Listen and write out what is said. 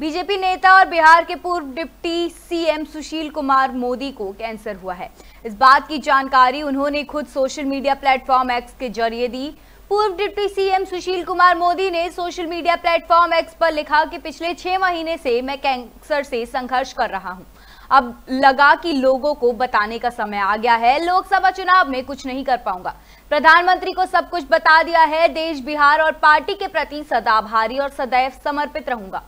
BJP नेता और बिहार के पूर्व डिप्टी सीएम सुशील कुमार मोदी को कैंसर हुआ है इस बात की जानकारी उन्होंने खुद सोशल मीडिया प्लेटफॉर्म एक्स के जरिए दी पूर्व डिप्टी सीएम सुशील कुमार मोदी ने सोशल मीडिया प्लेटफॉर्म एक्स पर लिखा कि पिछले छह महीने से मैं कैंसर से संघर्ष कर रहा हूं अब लगा कि लोगों को बताने का समय आ गया है लोकसभा चुनाव में कुछ नहीं कर पाऊंगा प्रधानमंत्री को सब कुछ बता दिया है देश बिहार और पार्टी के प्रति सदाभारी और सदैव समर्पित रहूंगा